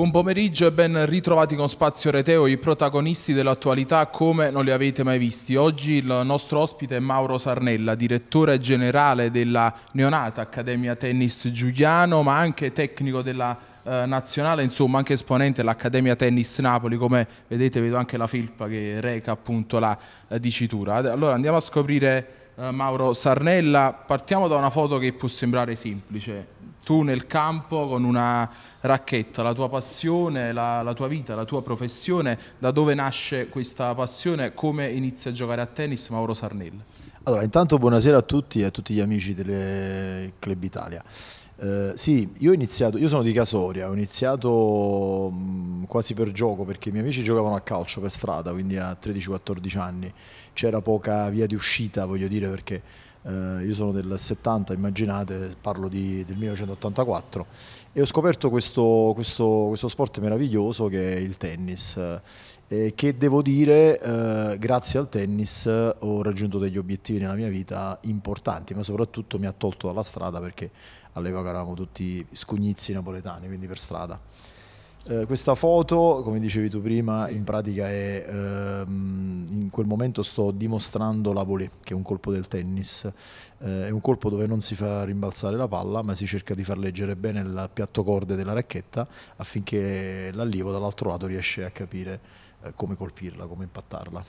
Buon pomeriggio e ben ritrovati con Spazio Reteo, i protagonisti dell'attualità come non li avete mai visti. Oggi il nostro ospite è Mauro Sarnella, direttore generale della neonata Accademia Tennis Giuliano, ma anche tecnico della eh, nazionale, insomma anche esponente dell'Accademia Tennis Napoli, come vedete vedo anche la filpa che reca appunto la eh, dicitura. Allora andiamo a scoprire eh, Mauro Sarnella, partiamo da una foto che può sembrare semplice, tu nel campo con una racchetta, la tua passione, la, la, tua vita, la tua professione, da dove nasce questa passione, come inizia a giocare a tennis Mauro Sarnelli? Allora, intanto buonasera a tutti e a tutti gli amici del Club Italia. Eh, sì, io, ho iniziato, io sono di Casoria, ho iniziato mh, mm, quasi per gioco perché i miei amici giocavano a calcio per strada, quindi a 13-14 anni c'era poca via di uscita, voglio dire, perché eh, io sono del 70, immaginate, parlo di, del 1984 e ho scoperto questo, questo, questo sport meraviglioso che è il tennis eh, che devo dire eh, grazie al tennis ho raggiunto degli obiettivi nella mia vita importanti ma soprattutto mi ha tolto dalla strada perché all'epoca eravamo tutti scugnizi napoletani quindi per strada eh, questa foto, come dicevi tu prima, sì. in pratica è ehm, in quel momento sto dimostrando la volée, che è un colpo del tennis. Eh, è un colpo dove non si fa rimbalzare la palla, ma si cerca di far leggere bene il piatto corde della racchetta affinché l'allievo dall'altro lato riesce a capire eh, come colpirla, come impattarla.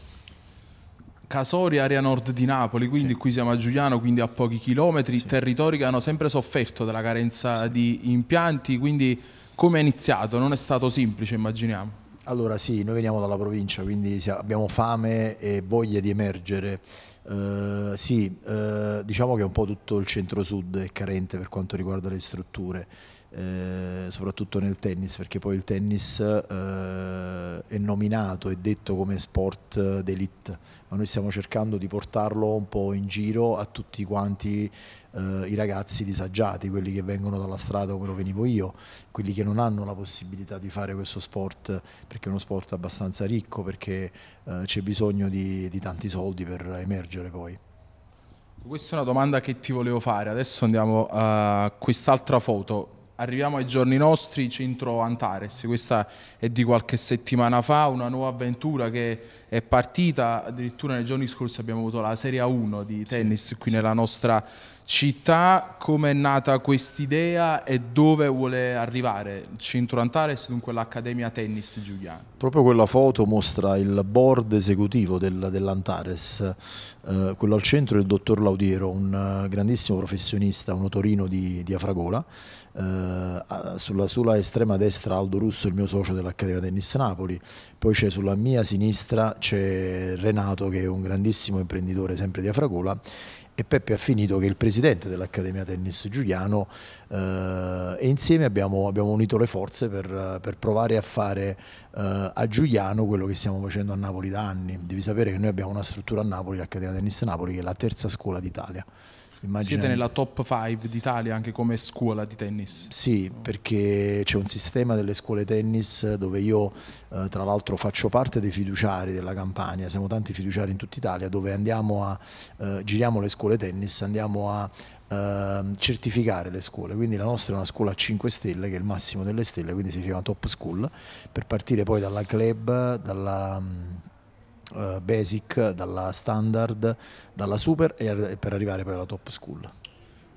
Casori, area nord di Napoli, quindi sì. qui siamo a Giuliano, quindi a pochi chilometri, sì. territori che hanno sempre sofferto della carenza di impianti, quindi come è iniziato? Non è stato semplice, immaginiamo. Allora sì, noi veniamo dalla provincia, quindi abbiamo fame e voglia di emergere. Eh, sì, eh, diciamo che un po' tutto il centro-sud è carente per quanto riguarda le strutture eh, soprattutto nel tennis, perché poi il tennis eh, è nominato e detto come sport d'elite, ma noi stiamo cercando di portarlo un po' in giro a tutti quanti eh, i ragazzi disagiati, quelli che vengono dalla strada come lo venivo io, quelli che non hanno la possibilità di fare questo sport, perché è uno sport abbastanza ricco, perché eh, c'è bisogno di, di tanti soldi per emergere poi. Questa è una domanda che ti volevo fare, adesso andiamo a quest'altra foto Arriviamo ai giorni nostri, centro Antares, questa è di qualche settimana fa, una nuova avventura che è partita, addirittura nei giorni scorsi abbiamo avuto la Serie 1 di tennis sì, qui sì. nella nostra città, come è nata quest'idea e dove vuole arrivare il centro Antares, dunque l'Accademia Tennis Giuliano. Proprio quella foto mostra il board esecutivo del, dell'Antares, eh, quello al centro è il dottor Laudiero, un eh, grandissimo professionista, un otorino di, di Afragola, eh, sulla sua estrema destra Aldo Russo, il mio socio dell'Accademia Tennis Napoli, poi c'è sulla mia sinistra c'è Renato che è un grandissimo imprenditore sempre di Afragola e Peppe ha finito che è il presidente dell'Accademia Tennis Giuliano eh, e insieme abbiamo, abbiamo, unito le forze per, per provare a fare eh, a Giuliano quello che stiamo facendo a Napoli da anni. Devi sapere che noi abbiamo una struttura a Napoli, l'Accademia Tennis Napoli, che è la terza scuola d'Italia. Immaginate. Siete nella top 5 d'Italia anche come scuola di tennis? Sì, perché c'è un sistema delle scuole tennis dove io eh, tra l'altro faccio parte dei fiduciari della campagna, siamo tanti fiduciari in tutta Italia dove andiamo a, eh, giriamo le scuole tennis, andiamo a ehm, certificare le scuole, quindi la nostra è una scuola a 5 stelle che è il massimo delle stelle, quindi si chiama top school, per partire poi dalla club, dalla mm, uh, basic, dalla standard, dalla super e per arrivare poi alla top school.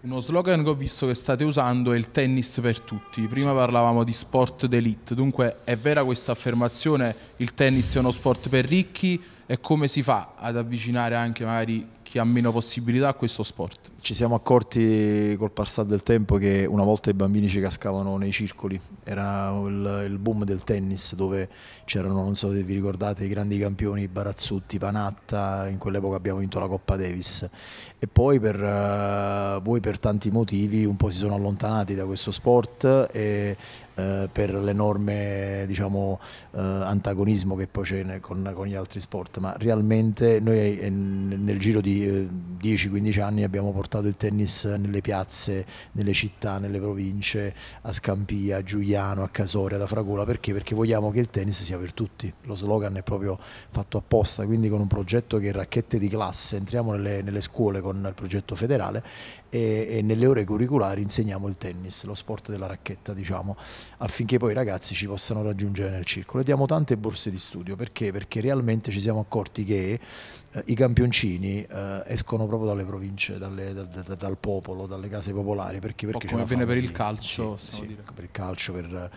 Uno slogan che ho visto che state usando è il tennis per tutti. Prima sì. parlavamo di sport d'elite, dunque è vera questa affermazione, il tennis è uno sport per ricchi e come si fa ad avvicinare anche magari chi ha meno possibilità a questo sport? ci siamo accorti col passare del tempo che una volta i bambini ci cascavano nei circoli, era il, il boom del tennis dove c'erano, non so se vi ricordate, i grandi campioni Barazzutti, Panatta, in quell'epoca abbiamo vinto la Coppa Davis e poi per, eh, voi per tanti motivi un po' si sono allontanati da questo sport e, eh, per l'enorme diciamo, eh, antagonismo che poi c'è con, con, gli altri sport, ma realmente noi eh, nel giro di 10-15 eh, anni abbiamo portato il tennis nelle piazze, nelle città, nelle province, a Scampia, a Giuliano, a Casoria, da Fragola, perché? Perché vogliamo che il tennis sia per tutti, lo slogan è proprio fatto apposta, quindi con un progetto che è racchette di classe, entriamo nelle, nelle scuole con il progetto federale e, e nelle ore curriculari insegniamo il tennis, lo sport della racchetta diciamo affinché poi i ragazzi ci possano raggiungere nel circolo. E diamo tante borse di studio, perché? Perché realmente ci siamo accorti che eh, i campioncini eh, escono proprio dalle province, dalle, da, da, dal popolo, dalle case popolari, perché, perché come avviene per il calcio, sì, sì, per il calcio, per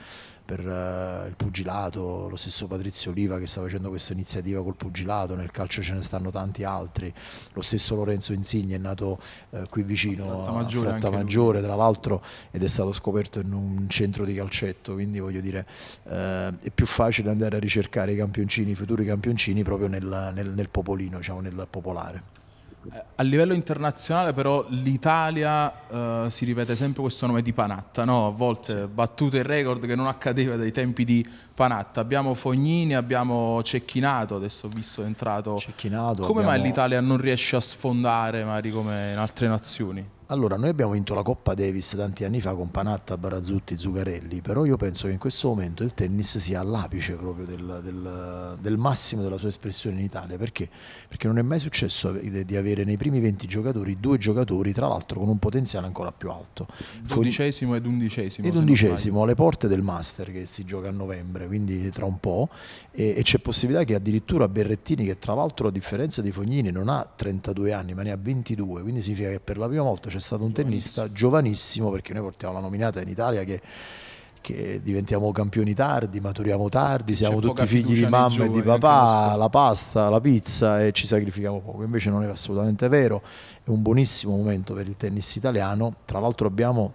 per eh, il pugilato, lo stesso Patrizio Oliva che sta facendo questa iniziativa col pugilato, nel calcio ce ne stanno tanti altri, lo stesso Lorenzo Insigne è nato eh, qui vicino Fratta Maggiore, a Fratta Maggiore tra l'altro ed è stato scoperto in un centro di calcetto, quindi voglio dire eh, è più facile andare a ricercare i campioncini, i futuri campioncini proprio nel, nel, nel popolino, diciamo, nel popolare. Eh, a livello internazionale però l'Italia eh, si ripete sempre questo nome di Panatta, no? a volte sì. battute il record che non accadeva dai tempi di Panatta. Abbiamo Fognini, abbiamo Cecchinato, adesso ho visto è entrato. Cecchinato. Come abbiamo... mai l'Italia non riesce a sfondare magari come in altre nazioni? Allora, noi abbiamo vinto la Coppa Davis tanti anni fa con Panatta, Barazzutti, Zuccarelli, però io penso che in questo momento il tennis sia all'apice proprio del, del, del massimo della sua espressione in Italia. Perché? Perché non è mai successo di avere nei primi 20 giocatori due giocatori, tra l'altro con un potenziale ancora più alto. Dodicesimo ed undicesimo. Ed undicesimo, alle porte del Master che si gioca a novembre, quindi tra un po', e, e c'è possibilità che addirittura Berrettini, che tra l'altro a differenza di Fognini non ha 32 anni ma ne ha 22, quindi significa che per la prima volta c'è c'è stato un tennista giovanissimo, perché noi portiamo la nominata in Italia che, che diventiamo campioni tardi, maturiamo tardi, siamo tutti figli di mamma e di papà, la pasta, la pizza e ci sacrifichiamo poco, invece non è assolutamente vero, è un buonissimo momento per il tennis italiano, tra l'altro abbiamo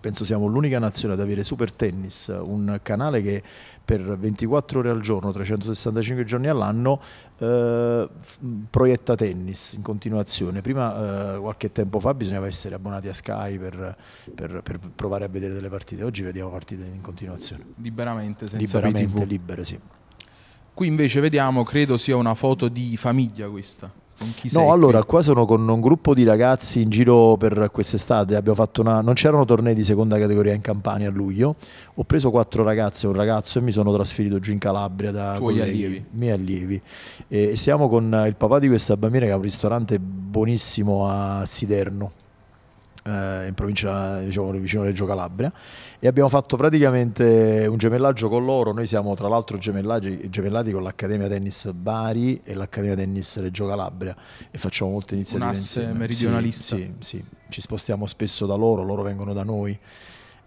Penso siamo l'unica nazione ad avere Super Tennis, un canale che per 24 ore al giorno, 365 giorni all'anno, eh, mm, proietta tennis in continuazione. Prima, eh, qualche tempo fa, bisognava essere abbonati a Sky per, per, per, provare a vedere delle partite. Oggi vediamo partite in continuazione. Liberamente, senza Liberamente, PTV. libere, sì. Qui invece vediamo, credo sia una foto di famiglia questa. No, allora qua sono con un gruppo di ragazzi in giro per quest'estate. Abbiamo fatto una. Non c'erano tornei di seconda categoria in Campania a luglio. Ho preso quattro ragazze e un ragazzo e mi sono trasferito giù in Calabria da tuoi Miei allievi. E siamo con il papà di questa bambina che ha un ristorante buonissimo a Siderno eh, in provincia diciamo, vicino Reggio Calabria e abbiamo fatto praticamente un gemellaggio con loro, noi siamo tra l'altro gemellati, con l'Accademia Tennis Bari e l'Accademia Tennis Reggio Calabria e facciamo molte iniziative. Un asse meridionalista. Sì, sì, sì, ci spostiamo spesso da loro, loro vengono da noi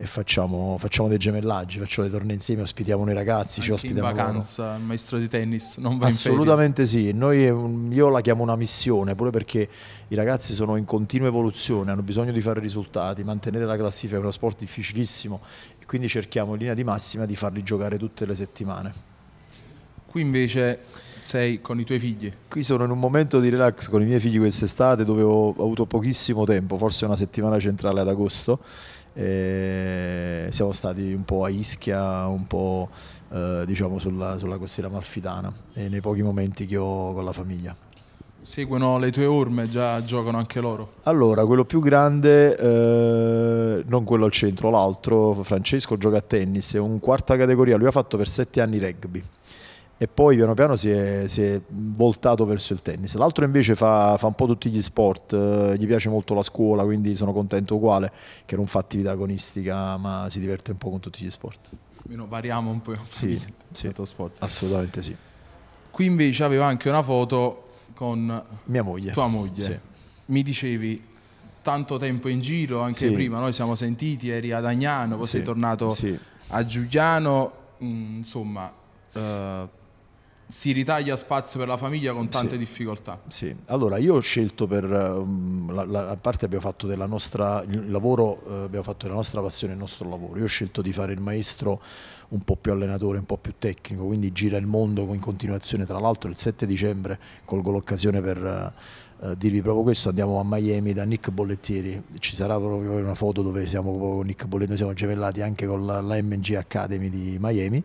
e facciamo, facciamo, dei gemellaggi, facciamo dei tornei insieme, ospitiamo noi ragazzi, Anche ci ospitiamo in vacanza, loro. il maestro di tennis non va Assolutamente sì, noi, mm, io la chiamo una missione, pure perché i ragazzi sono in continua evoluzione, hanno bisogno di fare risultati, mantenere la classifica è uno sport difficilissimo e quindi cerchiamo in linea di massima di farli giocare tutte le settimane. Qui invece sei con i tuoi figli? Qui sono in un momento di relax con i miei figli quest'estate dove ho avuto pochissimo tempo, forse una settimana centrale ad agosto e eh, siamo stati un po' a Ischia, un po' eh, diciamo sulla, sulla costiera malfitana e nei pochi momenti che ho con la famiglia. Seguono le tue urme, già giocano anche loro? Allora, quello più grande, eh, non quello al centro, l'altro, Francesco gioca a tennis, è un quarta categoria, lui ha fatto per sette anni rugby e poi piano piano si è, si è voltato verso il tennis. L'altro invece fa, fa, un po' tutti gli sport, eh, gli piace molto la scuola, quindi sono contento uguale che non fa attività agonistica, ma si diverte un po' con tutti gli sport. Meno variamo un po' sì, sì, sport. Assolutamente sì. Qui invece avevo anche una foto con mia moglie. Tua moglie. Sì. Mi dicevi tanto tempo in giro, anche sì. prima noi siamo sentiti, eri ad Agnano, poi sì. sei tornato a Giuliano, mm, insomma, eh, si ritaglia spazio per la famiglia con tante sì, difficoltà. Sì, allora io ho scelto per ehm, la, la parte abbiamo fatto della nostra il lavoro, eh, abbiamo fatto della nostra passione il nostro lavoro. Io ho scelto di fare il maestro un po' più allenatore, un po' più tecnico, quindi gira il mondo in continuazione. Tra l'altro il 7 dicembre colgo l'occasione per eh, eh, dirvi proprio questo, andiamo a Miami da Nick Bollettieri, ci sarà proprio una foto dove siamo proprio con Nick Bollettieri, siamo gemellati anche con la, la MG Academy di Miami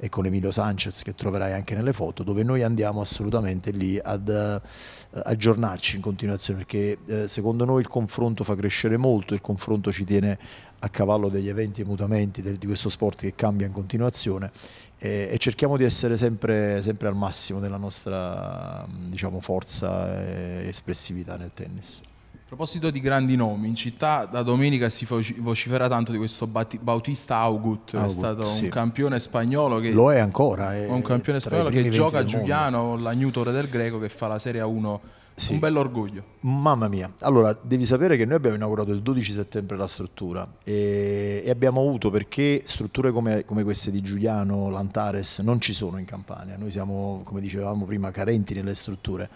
e con Emilio Sanchez che troverai anche nelle foto, dove noi andiamo assolutamente lì ad uh, aggiornarci in continuazione, perché uh, secondo noi il confronto fa crescere molto, il confronto ci tiene a cavallo degli eventi e mutamenti del, di questo sport che cambia in continuazione e, e cerchiamo di essere sempre, sempre, al massimo della nostra diciamo, forza e espressività nel tennis. A proposito di grandi nomi, in città da domenica si vocifera tanto di questo Bautista Augut, Augut è stato sì. un campione spagnolo che lo è ancora, è eh, un campione spagnolo che gioca a Giuliano, l'agnutore del greco che fa la Serie 1 sì. Un bello orgoglio. Mamma mia. Allora, devi sapere che noi abbiamo inaugurato il 12 settembre la struttura e, e abbiamo avuto perché strutture come, come, queste di Giuliano, Lantares non ci sono in Campania. Noi siamo, come dicevamo prima, carenti nelle strutture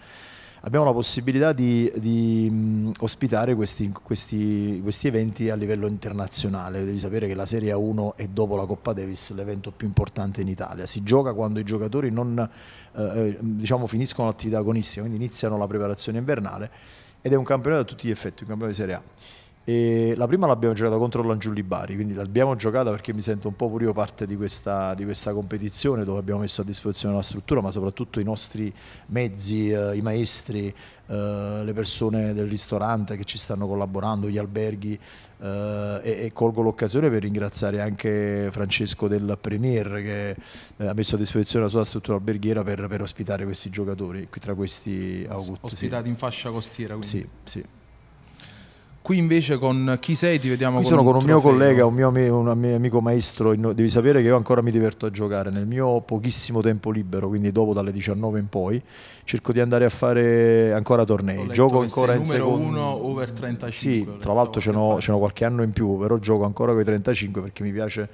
abbiamo la possibilità di, di mh, mm, ospitare questi, questi, questi, eventi a livello internazionale. Devi sapere che la Serie 1 è dopo la Coppa Davis l'evento più importante in Italia. Si gioca quando i giocatori non eh, eh diciamo, finiscono l'attività agonistica, quindi iniziano la preparazione invernale ed è un campionato a tutti gli effetti, un campionato di Serie A. E la prima l'abbiamo giocata contro l'Angiulli Bari, quindi l'abbiamo giocata perché mi sento un po' pure io parte di questa, di questa, competizione dove abbiamo messo a disposizione la struttura, ma soprattutto i nostri mezzi, eh, i maestri, eh, le persone del ristorante che ci stanno collaborando, gli alberghi. Eh, e, e, colgo l'occasione per ringraziare anche Francesco del Premier che eh, ha messo a disposizione la sua struttura alberghiera per, per ospitare questi giocatori, tra questi August. Ospitati sì. in fascia costiera. Quindi. Sì, sì. Qui invece con chi sei ti vediamo Qui con sono con un, un mio collega, un mio, un mio amico maestro, devi sapere che io ancora mi diverto a giocare nel mio pochissimo tempo libero, quindi dopo dalle 19 in poi cerco di andare a fare ancora tornei, gioco ancora in secondo numero 1 over 35. Sì, tra l'altro ce n'ho qualche anno in più, però gioco ancora con i 35 perché mi piace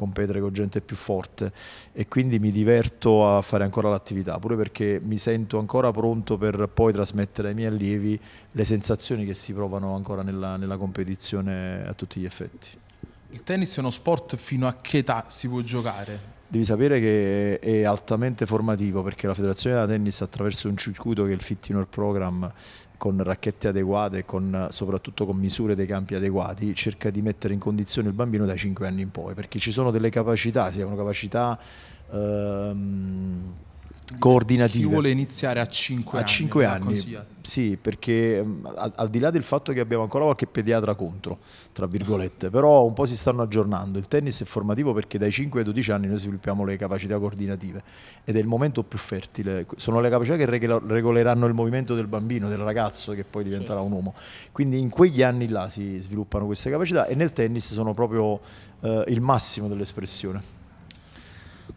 competere con gente più forte e quindi mi diverto a fare ancora l'attività, pure perché mi sento ancora pronto per poi trasmettere ai miei allievi le sensazioni che si provano ancora nella, nella competizione a tutti gli effetti. Il tennis è uno sport fino a che età si può giocare? Devi sapere che è altamente formativo perché la Federazione della Tennis attraverso un circuito che è il Fit Indoor Program con racchette adeguate, con, soprattutto con misure dei campi adeguati, cerca di mettere in condizione il bambino dai 5 anni in poi, perché ci sono delle capacità, si siano capacità... Ehm, coordinativo. Chi vuole iniziare a 5 a anni? 5 anni. Sì, perché al, al, di là del fatto che abbiamo ancora qualche pediatra contro, tra virgolette, ah. però un po' si stanno aggiornando. Il tennis è formativo perché dai 5 ai 12 anni noi sviluppiamo le capacità coordinative ed è il momento più fertile. Sono le capacità che regoleranno il movimento del bambino, del ragazzo che poi diventerà un uomo. Quindi in quegli anni là si sviluppano queste capacità e nel tennis sono proprio eh, il massimo dell'espressione.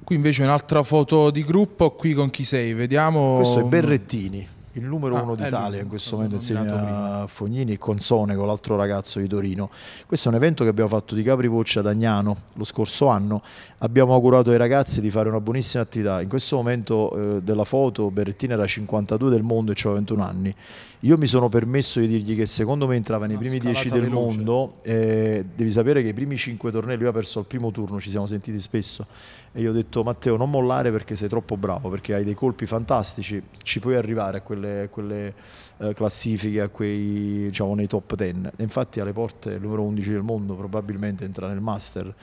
Qui invece un'altra foto di gruppo, qui con chi sei? Vediamo. Questo è Berrettini, il numero ah, uno d'Italia in questo momento insieme a Fognini e con Sone, con l'altro ragazzo di Torino. Questo è un evento che abbiamo fatto di Capri Voccia ad Agnano lo scorso anno. Abbiamo augurato ai ragazzi di fare una buonissima attività. In questo momento eh, della foto Berrettini era 52 del mondo e aveva 21 anni. Io mi sono permesso di dirgli che secondo me entrava nei una primi 10 del veloce. mondo. Eh, devi sapere che i primi 5 tornei lui ha perso al primo turno, ci siamo sentiti spesso e io ho detto Matteo non mollare perché sei troppo bravo, perché hai dei colpi fantastici, ci puoi arrivare a quelle, a quelle eh, classifiche, a quei, diciamo, nei top 10. E infatti alle porte il numero 11 del mondo probabilmente entra nel master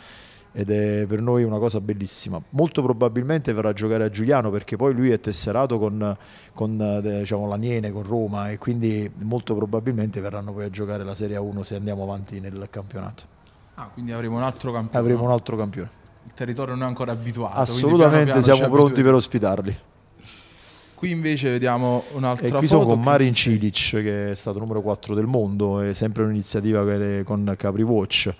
ed è per noi una cosa bellissima. Molto probabilmente verrà a giocare a Giuliano perché poi lui è tesserato con, con eh, diciamo, l'Aniene, con Roma e quindi molto probabilmente verranno poi a giocare la Serie A1 se andiamo avanti nel campionato. Ah, quindi avremo un altro campione. Avremo un altro campione il territorio non è ancora abituato. Assolutamente piano piano siamo pronti abituati. per ospitarli. Qui invece vediamo un'altra e qui foto. Sono con Marin Cilic che è stato numero 4 del mondo, è sempre un'iniziativa con Capri Watch.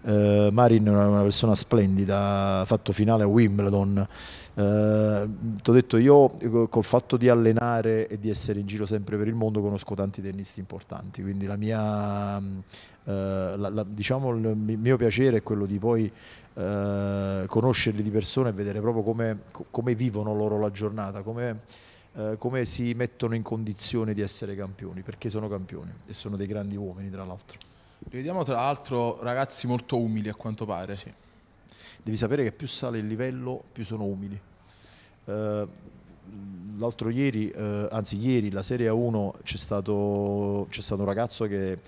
Uh, Marin è una persona splendida, ha fatto finale a Wimbledon. Uh, eh, Ti ho detto, io col fatto di allenare e di essere in giro sempre per il mondo conosco tanti tennisti importanti, quindi la mia, uh, la, la, diciamo, il mio piacere è quello di poi eh, conoscerli di persona e vedere proprio come, come vivono loro la giornata, come, eh, come, si mettono in condizione di essere campioni, perché sono campioni e sono dei grandi uomini tra l'altro. Li vediamo tra l'altro ragazzi molto umili a quanto pare. Sì. Devi sapere che più sale il livello, più sono umili. Eh, l'altro ieri, eh, anzi ieri, la Serie A1 c'è stato, stato, un ragazzo che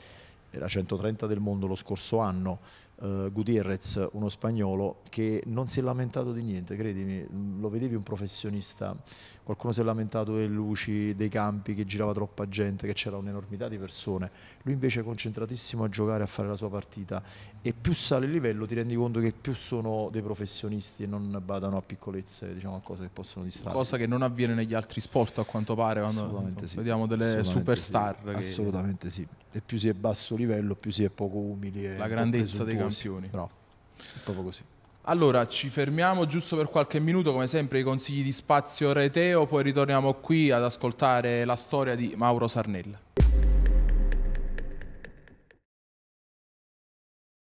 era 130 del mondo lo scorso anno, uh, Gutierrez, uno spagnolo, che non si è lamentato di niente, credimi, lo vedevi un professionista, qualcuno si è lamentato delle luci, dei campi, che girava troppa gente, che c'era un'enormità di persone, lui invece è concentratissimo a giocare, a fare la sua partita e più sale il livello ti rendi conto che più sono dei professionisti e non badano a piccolezze, diciamo a cose che possono distrarre. Cosa che non avviene negli altri sport a quanto pare, quando sì. vediamo delle superstar. Sì. Assolutamente sì, e più si è basso livello più si è poco umili. La grandezza dei campi dimensioni. Bravo. È proprio così. Allora, ci fermiamo giusto per qualche minuto, come sempre i consigli di Spazio Reteo, poi ritorniamo qui ad ascoltare la storia di Mauro Sarnella.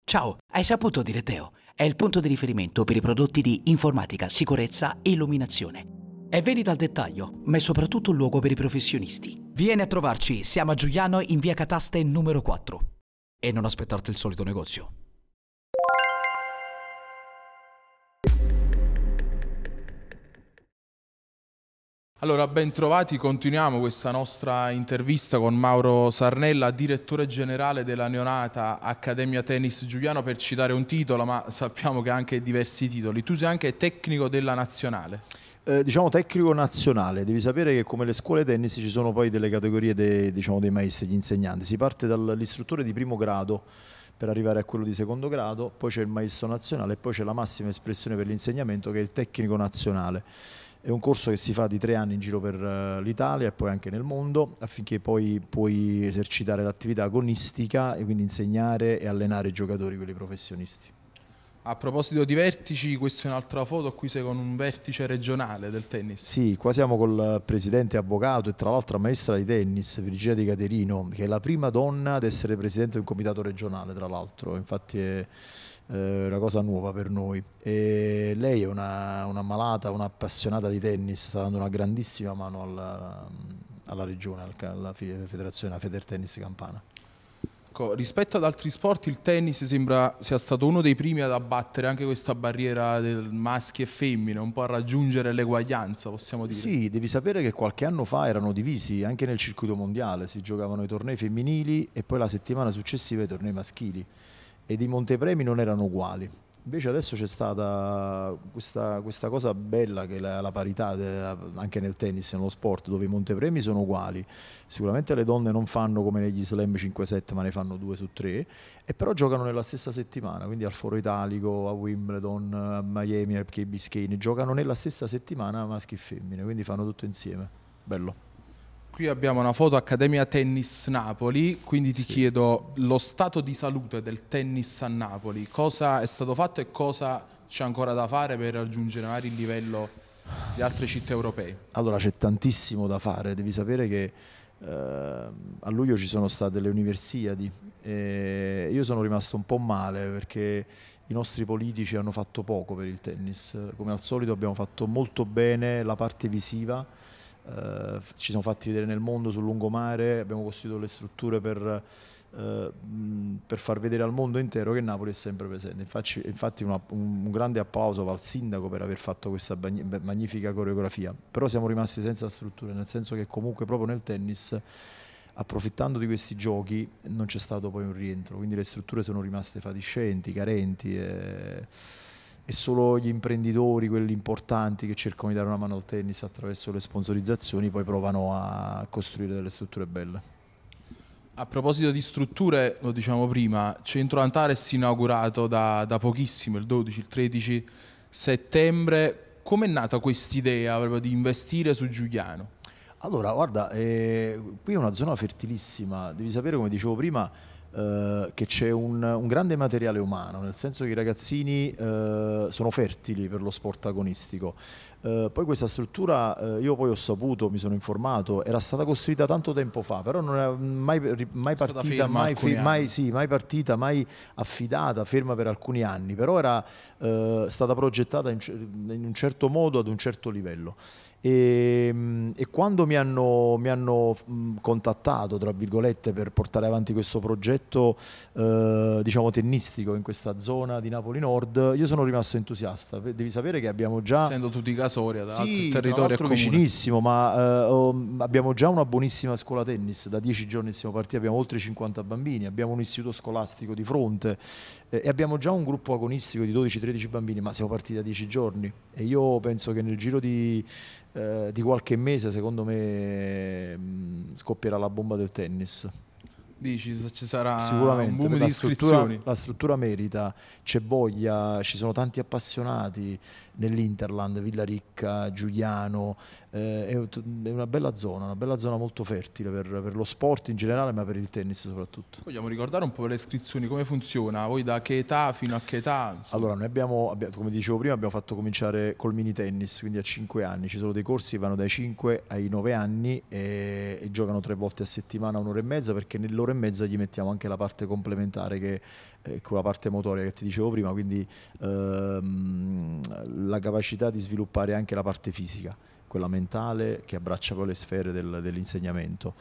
Ciao, hai saputo di Reteo? È il punto di riferimento per i prodotti di informatica, sicurezza e illuminazione. È vendita al dettaglio, ma è soprattutto un luogo per i professionisti. Vieni a trovarci, siamo a Giuliano in via Cataste numero 4. E non aspettarti il solito negozio. Allora, ben trovati, continuiamo questa nostra intervista con Mauro Sarnella, direttore generale della neonata Accademia Tennis Giuliano, per citare un titolo, ma sappiamo che ha anche diversi titoli. Tu sei anche tecnico della nazionale. Eh, diciamo tecnico nazionale, devi sapere che come le scuole tennis ci sono poi delle categorie dei, diciamo, dei maestri, degli insegnanti, si parte dall'istruttore di primo grado per arrivare a quello di secondo grado, poi c'è il maestro nazionale e poi c'è la massima espressione per l'insegnamento che è il tecnico nazionale è un corso che si fa di tre anni in giro per eh, l'Italia e poi anche nel mondo affinché poi puoi esercitare l'attività agonistica e quindi insegnare e allenare i giocatori, quelli professionisti. A proposito di vertici, questa è un'altra foto, qui sei con un vertice regionale del tennis. Sì, qua siamo col presidente avvocato e tra l'altro maestra di tennis, Virginia Di Caterino, che è la prima donna ad essere presidente di un comitato regionale, tra l'altro, infatti è eh, una cosa nuova per noi. E lei è una, una malata, un'appassionata di tennis, sta dando una grandissima mano alla, alla regione, alla federazione, alla Federtennis Campana. Ecco, rispetto ad altri sport il tennis sembra sia stato uno dei primi ad abbattere anche questa barriera del maschi e femmine, un po' a raggiungere l'eguaglianza, possiamo dire. Sì, devi sapere che qualche anno fa erano divisi anche nel circuito mondiale, si giocavano i tornei femminili e poi la settimana successiva i tornei maschili ed i montepremi non erano uguali. Invece adesso c'è stata questa, questa, cosa bella che è la, la parità de, anche nel tennis, nello sport, dove i montepremi sono uguali. Sicuramente le donne non fanno come negli slam 5-7, ma ne fanno 2 su 3, e però giocano nella stessa settimana, quindi al Foro Italico, a Wimbledon, a Miami, a Biscayne, giocano nella stessa settimana maschi e femmine, quindi fanno tutto insieme. Bello. Qui abbiamo una foto Accademia Tennis Napoli, quindi ti sì. chiedo lo stato di salute del tennis a Napoli, cosa è stato fatto e cosa c'è ancora da fare per raggiungere magari il livello di altre città europee? Allora c'è tantissimo da fare, devi sapere che eh, a luglio ci sono state le Universiadi e io sono rimasto un po' male perché i nostri politici hanno fatto poco per il tennis, come al solito abbiamo fatto molto bene la parte visiva eh, ci siamo fatti vedere nel mondo sul lungomare, abbiamo costruito le strutture per, eh, per far vedere al mondo intero che Napoli è sempre presente. Infatti, infatti una, un, un, grande applauso va al sindaco per aver fatto questa magnifica coreografia, però siamo rimasti senza strutture, nel senso che comunque proprio nel tennis approfittando di questi giochi non c'è stato poi un rientro, quindi le strutture sono rimaste fatiscenti, carenti. E e solo gli imprenditori, quelli importanti che cercano di dare una mano al tennis attraverso le sponsorizzazioni, poi provano a costruire delle strutture belle. A proposito di strutture, lo diciamo prima, Centro Antares inaugurato da, da pochissimo, il 12, il 13 settembre. come è nata questa idea di investire su Giuliano? Allora, guarda, eh, qui è una zona fertilissima, devi sapere come dicevo prima, eh, che c'è un, un, grande materiale umano, nel senso che i ragazzini eh, sono fertili per lo sport agonistico. Eh, poi questa struttura, eh, io poi ho saputo, mi sono informato, era stata costruita tanto tempo fa, però non era mai, mai partita, mai, ferma, mai, sì, mai, partita, mai affidata, ferma per alcuni anni, però era eh, stata progettata in, in un certo modo, ad un certo livello. E, ehm, e quando mi hanno, mi hanno, contattato, tra virgolette, per portare avanti questo progetto, eh, diciamo, tennistico in questa zona di Napoli Nord, io sono rimasto entusiasta. Devi sapere che abbiamo già... Essendo tutti Casoria, da sì, territorio vicinissimo, ma eh, abbiamo già una buonissima scuola tennis. Da dieci giorni siamo partiti, abbiamo oltre 50 bambini, abbiamo un istituto scolastico di fronte, eh, e abbiamo già un gruppo agonistico di 12-13 bambini, ma siamo partiti da 10 giorni e io penso che nel giro di, eh, di qualche mese, secondo me, mh, mm, scoppierà la bomba del tennis. Dici, se ci sarà Sicuramente, un boom di iscrizioni. la struttura merita, c'è voglia, ci sono tanti appassionati nell'Interland, Villa Ricca, Giuliano, eh, è una bella zona, una bella zona molto fertile per, per, lo sport in generale ma per il tennis soprattutto. Vogliamo ricordare un po' le iscrizioni, come funziona? Voi da che età fino a che età? Insomma. Allora, noi abbiamo, come dicevo prima, abbiamo fatto cominciare col mini tennis, quindi a 5 anni, ci sono dei corsi che vanno dai 5 ai 9 anni e, eh, e giocano tre volte a settimana, un'ora e mezza perché nell'ora euro e mezzo gli mettiamo anche la parte complementare che è eh, quella parte motoria che ti dicevo prima, quindi ehm, la capacità di sviluppare anche la parte fisica quella mentale che abbraccia poi le sfere del, dell'insegnamento.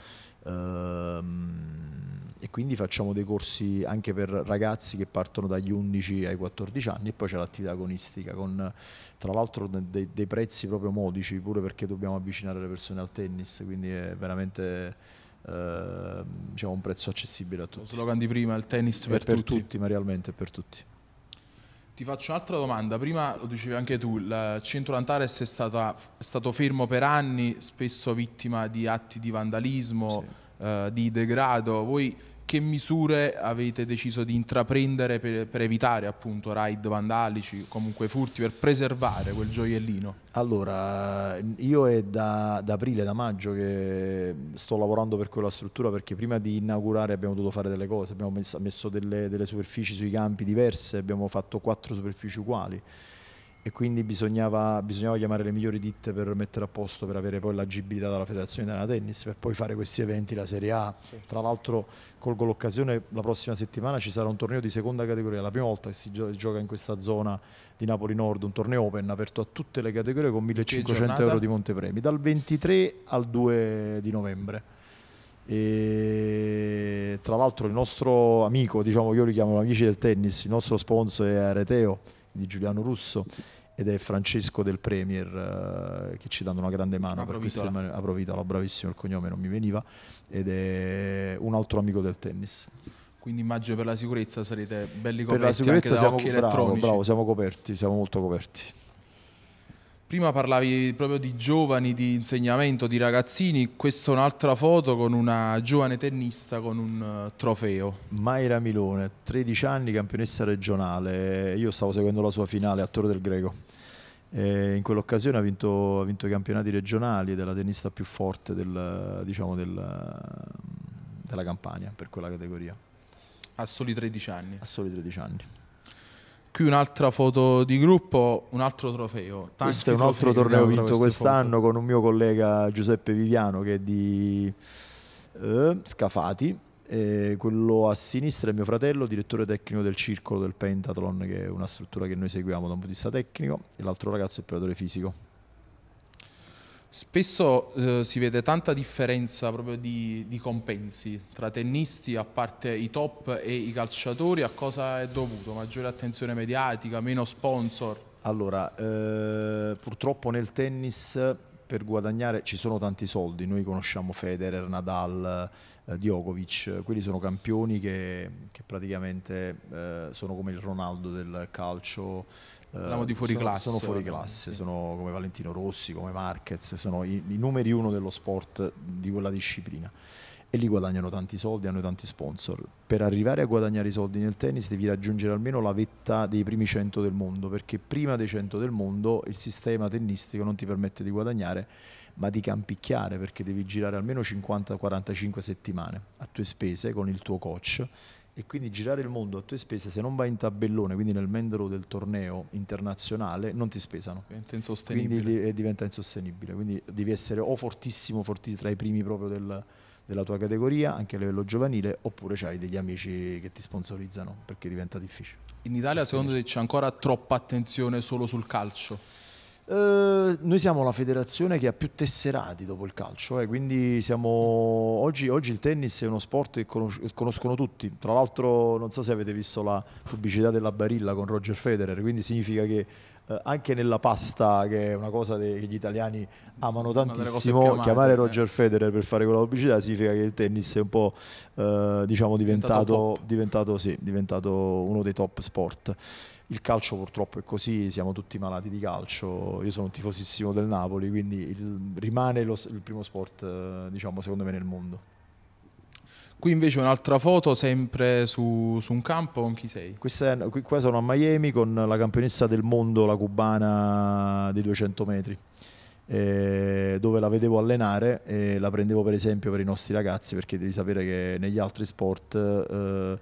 Ehm, e quindi facciamo dei corsi anche per ragazzi che partono dagli 11 ai 14 anni e poi c'è l'attività agonistica con tra l'altro dei, dei prezzi proprio modici pure perché dobbiamo avvicinare le persone al tennis, quindi è veramente eh, diciamo, un prezzo accessibile a tutti. Lo slogan di prima, il tennis per, per tutti. tutti. ma realmente per tutti. Ti faccio un'altra domanda, prima lo dicevi anche tu, il centro Antares è, stata, è stato fermo per anni, spesso vittima di atti di vandalismo, sì. eh, di degrado, voi che misure avete deciso di intraprendere per, per, evitare appunto raid vandalici, comunque furti, per preservare quel gioiellino? Allora, io è da, da, aprile, da maggio che sto lavorando per quella struttura perché prima di inaugurare abbiamo dovuto fare delle cose, abbiamo messo, messo delle, delle superfici sui campi diverse, abbiamo fatto quattro superfici uguali e quindi bisognava, bisognava, chiamare le migliori ditte per mettere a posto, per avere poi l'agibilità dalla Federazione Italiana Tennis, per poi fare questi eventi, la Serie A. Sì. Tra l'altro colgo l'occasione, la prossima settimana ci sarà un torneo di seconda categoria, la prima volta che si gioca in questa zona di Napoli Nord, un torneo open aperto a tutte le categorie con 1500 euro di montepremi, dal 23 al 2 di novembre. E tra l'altro il nostro amico, diciamo io li chiamo amici del tennis, il nostro sponsor è Areteo di Giuliano Russo ed è Francesco del Premier eh, che ci danno una grande mano Aprovitola. per bravissimo il cognome non mi veniva ed è un altro amico del tennis quindi immagino per la sicurezza sarete belli coperti per la sicurezza siamo, bravo, bravo, siamo coperti siamo molto coperti Prima parlavi proprio di giovani, di insegnamento, di ragazzini, questa è un'altra foto con una giovane tennista con un eh, trofeo. Mayra Milone, 13 anni, campionessa regionale, io stavo seguendo la sua finale a Torre del Greco. E in quell'occasione ha vinto, ha vinto, i campionati regionali della tennista più forte del, diciamo del, della Campania per quella categoria. A soli 13 anni. A soli 13 anni. Qui un'altra foto di gruppo, un altro trofeo. Tanti Questo è un altro torneo vinto quest'anno foto. con un mio collega Giuseppe Viviano che è di eh, Scafati. E quello a sinistra è mio fratello, direttore tecnico del circolo del Pentathlon, che è una struttura che noi seguiamo da un punto di vista tecnico, e l'altro ragazzo è operatore fisico. Spesso eh, si vede tanta differenza proprio di, di, compensi tra tennisti, a parte i top e i calciatori, a cosa è dovuto? Maggiore attenzione mediatica, meno sponsor? Allora, eh, purtroppo nel tennis per guadagnare ci sono tanti soldi, noi conosciamo Federer, Nadal, eh, Djokovic, quelli sono campioni che, che praticamente eh, sono come il Ronaldo del calcio. Parliamo eh, di fuori sono, classe. Sono fuori classe, sono come Valentino Rossi, come Marquez, sono i, i numeri uno dello sport di quella disciplina e lì guadagnano tanti soldi, hanno tanti sponsor. Per arrivare a guadagnare i soldi nel tennis devi raggiungere almeno la vetta dei primi 100 del mondo, perché prima dei 100 del mondo il sistema tennistico non ti permette di guadagnare, ma di campicchiare, perché devi girare almeno 50-45 settimane a tue spese con il tuo coach e quindi girare il mondo a tue spese se non vai in tabellone, quindi nel mendolo del torneo internazionale, non ti spesano. Diventa insostenibile. Quindi eh, diventa insostenibile, quindi devi essere o fortissimo, fortissimo tra i primi proprio del, della tua categoria anche a livello giovanile oppure hai degli amici che ti sponsorizzano perché diventa difficile. In Italia secondo te c'è ancora troppa attenzione solo sul calcio? Eh, noi siamo la federazione che ha più tesserati dopo il calcio, eh, quindi siamo... oggi, oggi, il tennis è uno sport che conos conoscono tutti, tra l'altro non so se avete visto la pubblicità della Barilla con Roger Federer, quindi significa che eh, anche nella pasta, che è una cosa che gli italiani amano tantissimo, amate, chiamare eh. Roger Federer per fare quella pubblicità significa che il tennis è un po' eh, diciamo diventato, diventato, diventato, sì, diventato uno dei top sport. Il calcio purtroppo è così, siamo tutti malati di calcio, io sono un tifosissimo del Napoli, quindi il, rimane lo, il primo sport eh, diciamo secondo me nel mondo. Qui invece un'altra foto sempre su, su, un campo, con chi sei? Questa, qua sono a Miami con la campionessa del mondo, la cubana dei 200 metri, eh, dove la vedevo allenare e la prendevo per esempio per i nostri ragazzi perché devi sapere che negli altri sport eh,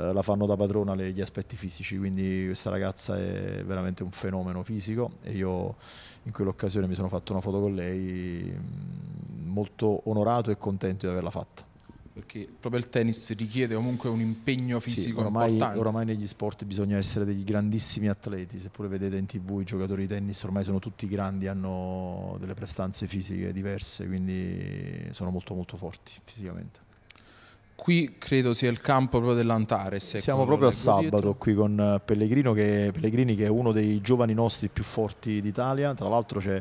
eh, la fanno da padrona le, gli aspetti fisici, quindi questa ragazza è veramente un fenomeno fisico e io in quell'occasione mi sono fatto una foto con lei mm, molto onorato e contento di averla fatta perché proprio il tennis richiede comunque un impegno fisico sì, ormai, importante. Ormai negli sport bisogna essere degli grandissimi atleti, seppure vedete in tv i giocatori di tennis ormai sono tutti grandi, hanno delle prestanze fisiche diverse, quindi sono molto molto forti fisicamente. Qui credo sia il campo proprio dell'Antares. Ecco, Siamo proprio a sabato dietro. qui con eh, Pellegrino che, Pellegrini che è uno dei giovani nostri più forti d'Italia, tra l'altro c'è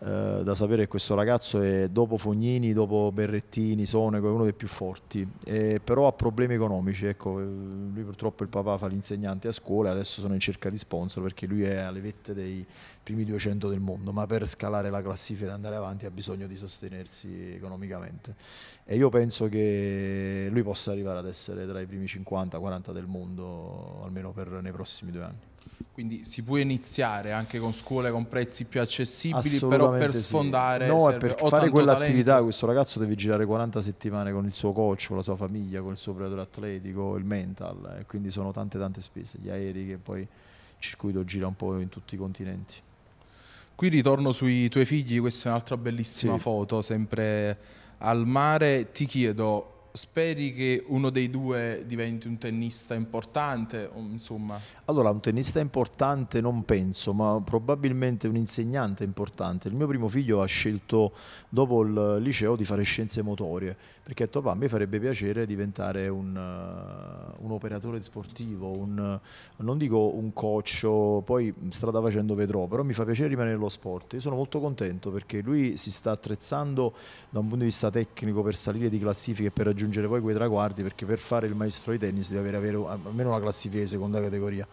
eh, da sapere che questo ragazzo è dopo Fognini, dopo Berrettini, Sonego, è uno dei più forti, eh, però ha problemi economici, ecco, eh, lui purtroppo il papà fa l'insegnante a scuola e adesso sono in cerca di sponsor perché lui è alle vette dei primi 200 del mondo, ma per scalare la classifica e andare avanti ha bisogno di sostenersi economicamente e io penso che lui possa arrivare ad essere tra i primi 50-40 del mondo almeno per, nei prossimi due anni. Quindi si può iniziare anche con scuole con prezzi più accessibili, però per sfondare... Sì. No, serve per fare quell'attività questo ragazzo deve girare 40 settimane con il suo coach, con la sua famiglia, con il suo operatore atletico, il mental, e quindi sono tante tante spese, gli aerei che poi il circuito gira un po' in tutti i continenti. Qui ritorno sui tuoi figli, questa è un'altra bellissima sì. foto, sempre al mare. Ti chiedo, Speri che uno dei due diventi un tennista importante? Insomma. Allora, un tennista importante non penso, ma probabilmente un insegnante importante. Il mio primo figlio ha scelto dopo il liceo di fare scienze motorie perché Topà mi farebbe piacere diventare un, uh, un operatore sportivo, un, eh, non dico un coach, poi strada facendo vedrò, però mi fa piacere rimanere nello sport. Io sono molto contento perché lui si sta attrezzando da un punto di vista tecnico per salire di classifica e per raggiungere poi quei traguardi, perché per fare il maestro di tennis deve avere, avere almeno una classifica di seconda categoria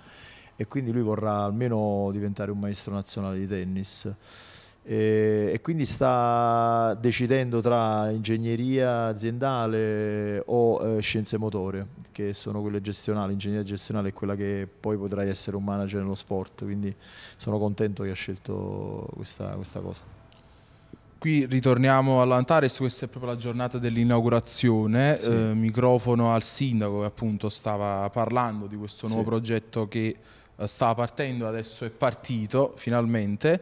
e quindi lui vorrà almeno diventare un maestro nazionale di tennis e, eh, e quindi sta decidendo tra ingegneria aziendale o eh, scienze motorie, che sono quelle gestionali, ingegneria gestionale è quella che poi potrai essere un manager nello sport, quindi sono contento che ha scelto questa, questa cosa qui ritorniamo all'Antares, questa è proprio la giornata dell'inaugurazione, sì. eh, microfono al sindaco che appunto stava parlando di questo nuovo sì. progetto che eh, stava partendo, adesso è partito finalmente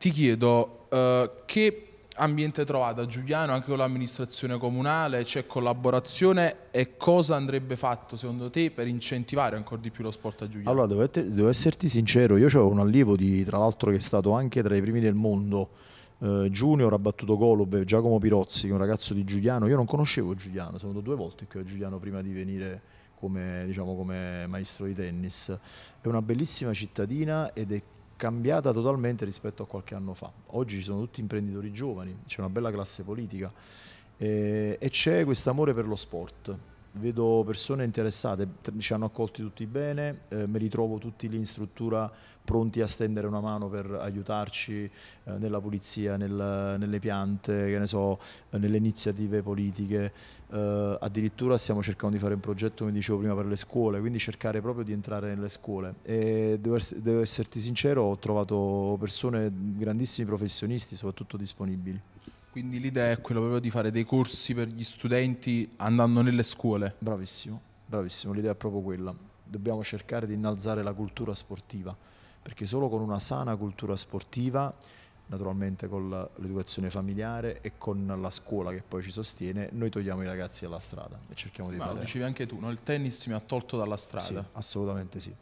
ti chiedo eh, che ambiente trovate a Giuliano anche con l'amministrazione comunale, c'è collaborazione e cosa andrebbe fatto secondo te per incentivare ancora di più lo sport a Giuliano? Allora, devo, essere, devo esserti sincero, io ho un allievo di, tra l'altro che è stato anche tra i primi del mondo, eh, Junior ha battuto Golob, Giacomo Pirozzi, che è un ragazzo di Giuliano, io non conoscevo Giuliano, sono andato due volte qui a Giuliano prima di venire come, diciamo, come maestro di tennis, è una bellissima cittadina ed è cambiata totalmente rispetto a qualche anno fa. Oggi ci sono tutti imprenditori giovani, c'è una bella classe politica eh, e c'è questo amore per lo sport vedo persone interessate, ci hanno accolti tutti bene, eh, me li tutti lì in struttura pronti a stendere una mano per aiutarci eh, nella pulizia, nel, nelle piante, so, nelle iniziative politiche, eh, addirittura stiamo cercando di fare un progetto, come dicevo prima, per le scuole, quindi cercare proprio di entrare nelle scuole. E devo, devo esserti sincero, ho trovato persone, grandissimi professionisti, soprattutto disponibili. Quindi l'idea è quella proprio di fare dei corsi per gli studenti andando nelle scuole. Bravissimo, bravissimo, l'idea è proprio quella. Dobbiamo cercare di innalzare la cultura sportiva, perché solo con una sana cultura sportiva, naturalmente con l'educazione familiare e con la scuola che poi ci sostiene, noi togliamo i ragazzi dalla strada e cerchiamo di... Ma fare... lo dicevi anche tu, no? il tennis mi ha tolto dalla strada. Sì, assolutamente sì.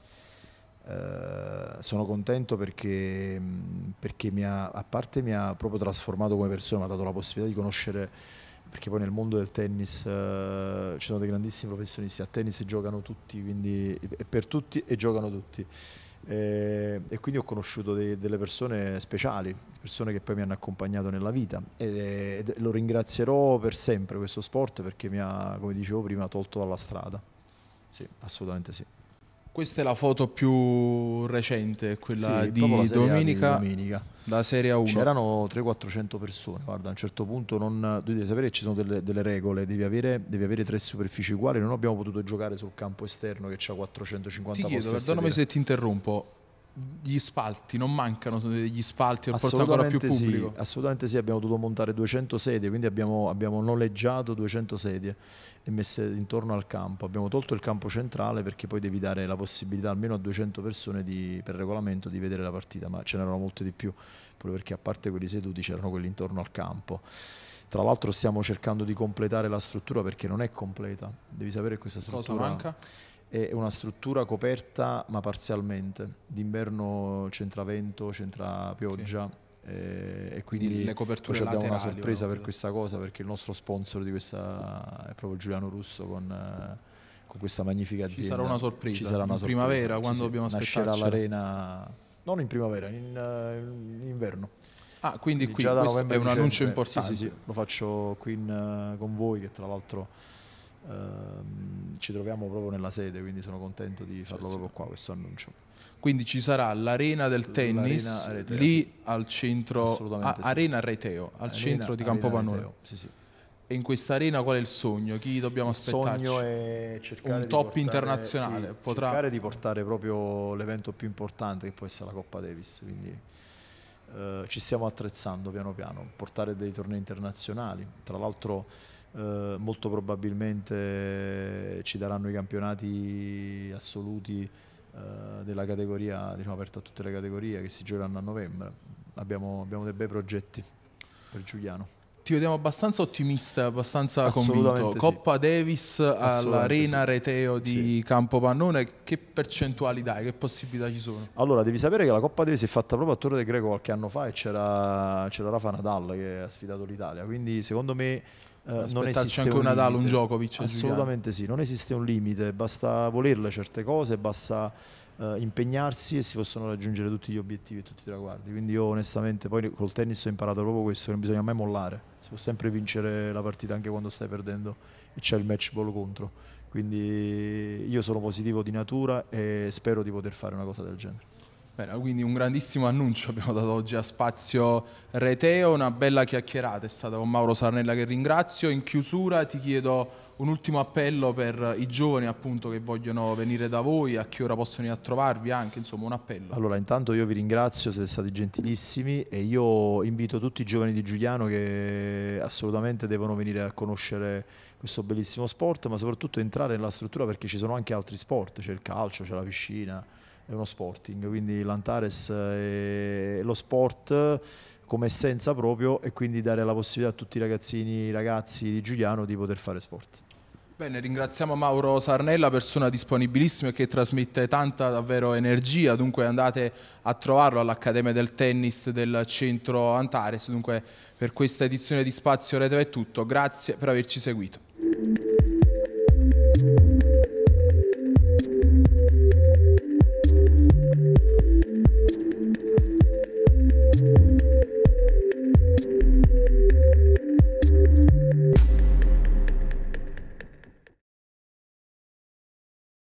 Eh, sono contento perché, perché mi ha, a parte mi ha proprio trasformato come persona, mi ha dato la possibilità di conoscere, perché poi nel mondo del tennis uh, ci sono dei grandissimi professionisti, a tennis giocano tutti, quindi è per tutti e giocano tutti. E, eh, e quindi ho conosciuto dei, delle persone speciali, persone che poi mi hanno accompagnato nella vita e, e lo ringrazierò per sempre questo sport perché mi ha, come dicevo prima, tolto dalla strada. Sì, assolutamente sì. Questa è la foto più recente, quella sì, di, domenica, di, domenica, la Serie 1. C'erano 300-400 persone, guarda, a un certo punto non, tu devi sapere che ci sono delle, delle regole, devi avere, devi avere, tre superfici uguali, non abbiamo potuto giocare sul campo esterno che ha 450 ti chiedo, perdonami se ti interrompo, gli spalti non mancano sono degli spalti per portare ancora più pubblico assolutamente sì abbiamo dovuto montare 200 sedie quindi abbiamo, abbiamo noleggiato 200 sedie e messe intorno al campo. Abbiamo tolto il campo centrale perché poi devi dare la possibilità almeno a 200 persone di, per regolamento di vedere la partita, ma ce n'erano molte di più, proprio perché a parte quelli seduti c'erano quelli intorno al campo. Tra l'altro stiamo cercando di completare la struttura perché non è completa. Devi sapere che questa struttura è una struttura coperta ma parzialmente. D'inverno c'entra vento, c'entra pioggia. Sì eh, e quindi le coperture poi abbiamo una sorpresa per questa cosa perché il nostro sponsor di questa è proprio Giuliano Russo con, eh, con questa magnifica azienda. Ci sarà una sorpresa, sarà una in sorpresa. primavera sì, quando sì, dobbiamo aspettarci. l'arena, non in primavera, in, eh, in inverno. Ah, quindi, quindi qui già da questo è un annuncio importante. Sì, sì, sì, lo faccio qui in, eh, con voi che tra l'altro ehm, ci troviamo proprio nella sede, quindi sono contento di farlo sì, proprio qua questo annuncio. Quindi ci sarà l'arena del tennis l'arena lì al centro, a, sì. Arena Reteo, al arena, centro di Campopanone. Sì, sì. E in questa arena qual è il sogno? Chi dobbiamo aspettarci? Il sogno è cercare un top portare, internazionale. Sì, potrà... Cercare di portare proprio l'evento più importante che può essere la Coppa Davis. Quindi eh, ci stiamo attrezzando piano piano, portare dei tornei internazionali. Tra l'altro eh, molto probabilmente ci daranno i campionati assoluti eh, della categoria diciamo, aperta a tutte le categorie che si giocheranno a novembre. Abbiamo, abbiamo dei bei progetti per Giuliano ti vediamo abbastanza ottimista, abbastanza convinto. Sì. Coppa Davis all'Arena sì. Reteo di sì. Campopannone, che percentuali dai? Che possibilità ci sono? Allora, devi sapere che la Coppa Davis è fatta proprio a Torre del Greco qualche anno fa e c'era, Rafa Nadal che ha sfidato l'Italia, quindi secondo me eh, non esiste anche un Nadal, un Djokovic assolutamente sì, non esiste un limite basta volerle certe cose basta eh, impegnarsi e si possono raggiungere tutti gli obiettivi e tutti i traguardi quindi io onestamente poi col tennis ho imparato proprio questo non bisogna mai mollare si può sempre vincere la partita anche quando stai perdendo e c'è il match ball contro quindi io sono positivo di natura e spero di poter fare una cosa del genere Bene, quindi un grandissimo annuncio abbiamo dato oggi a Spazio Reteo, una bella chiacchierata è stata con Mauro Sarnella che ringrazio. In chiusura ti chiedo un ultimo appello per i giovani appunto che vogliono venire da voi, a che ora possono venire a trovarvi anche, insomma un appello. Allora intanto io vi ringrazio, siete stati gentilissimi e io invito tutti i giovani di Giuliano che assolutamente devono venire a conoscere questo bellissimo sport, ma soprattutto entrare nella struttura perché ci sono anche altri sport, c'è il calcio, c'è la piscina è uno sporting, quindi l'Antares è eh, lo sport come essenza proprio e quindi dare la possibilità a tutti i ragazzini, ragazzi di Giuliano di poter fare sport. Bene, ringraziamo Mauro Sarnella, persona disponibilissima e che trasmette tanta davvero energia, dunque andate a trovarlo all'Accademia del Tennis del Centro Antares, dunque per questa edizione di Spazio Reto è tutto, grazie per averci seguito.